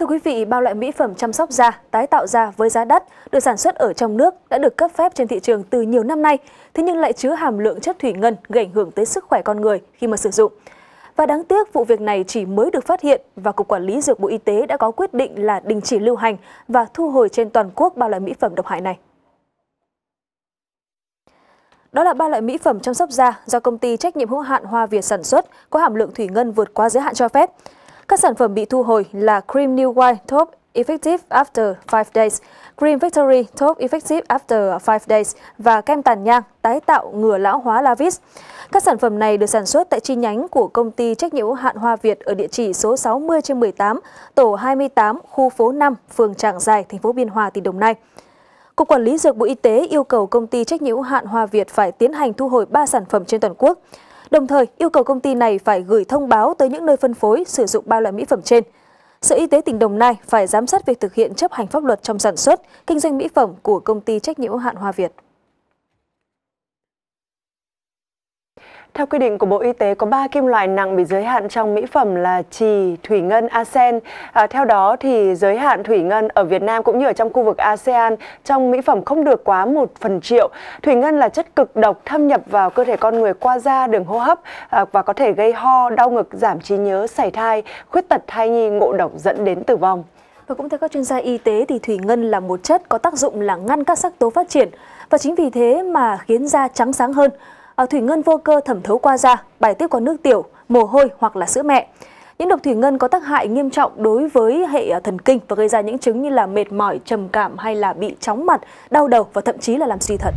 Thưa quý vị, bao loại mỹ phẩm chăm sóc da, tái tạo da với giá đắt được sản xuất ở trong nước đã được cấp phép trên thị trường từ nhiều năm nay, thế nhưng lại chứa hàm lượng chất thủy ngân gây ảnh hưởng tới sức khỏe con người khi mà sử dụng. Và đáng tiếc, vụ việc này chỉ mới được phát hiện và Cục Quản lý Dược Bộ Y tế đã có quyết định là đình chỉ lưu hành và thu hồi trên toàn quốc bao loại mỹ phẩm độc hại này. Đó là ba loại mỹ phẩm chăm sóc da do công ty trách nhiệm hữu hạn Hoa Việt sản xuất có hàm lượng thủy ngân vượt qua giới hạn cho phép. Các sản phẩm bị thu hồi là Cream New White Top Effective After 5 Days, Cream Victory Top Effective After 5 Days và kem tàn nhang tái tạo ngừa lão hóa Lavis. Các sản phẩm này được sản xuất tại chi nhánh của công ty trách nhiệm hạn Hoa Việt ở địa chỉ số 60 trên 18, tổ 28, khu phố 5, phường trạng Giài, thành phố Biên Hòa, tỉnh Đồng Nai. Cục Quản lý Dược Bộ Y tế yêu cầu công ty trách nhiệm hạn Hoa Việt phải tiến hành thu hồi 3 sản phẩm trên toàn quốc đồng thời yêu cầu công ty này phải gửi thông báo tới những nơi phân phối sử dụng ba loại mỹ phẩm trên. Sở Y tế tỉnh Đồng Nai phải giám sát việc thực hiện chấp hành pháp luật trong sản xuất, kinh doanh mỹ phẩm của công ty trách nhiệm hữu hạn Hoa Việt. Theo quy định của Bộ Y tế, có 3 kim loại nặng bị giới hạn trong mỹ phẩm là trì, thủy ngân, arsen. À, theo đó, thì giới hạn thủy ngân ở Việt Nam cũng như ở trong khu vực ASEAN trong mỹ phẩm không được quá một phần triệu. Thủy ngân là chất cực độc thâm nhập vào cơ thể con người qua da, đường hô hấp à, và có thể gây ho, đau ngực, giảm trí nhớ, sảy thai, khuyết tật thai nhi, ngộ độc dẫn đến tử vong. Và cũng theo các chuyên gia y tế thì thủy ngân là một chất có tác dụng là ngăn các sắc tố phát triển và chính vì thế mà khiến da trắng sáng hơn thủy ngân vô cơ thẩm thấu qua da, bài tiết qua nước tiểu, mồ hôi hoặc là sữa mẹ. Những độc thủy ngân có tác hại nghiêm trọng đối với hệ à, thần kinh và gây ra những chứng như là mệt mỏi, trầm cảm hay là bị chóng mặt, đau đầu và thậm chí là làm suy thận.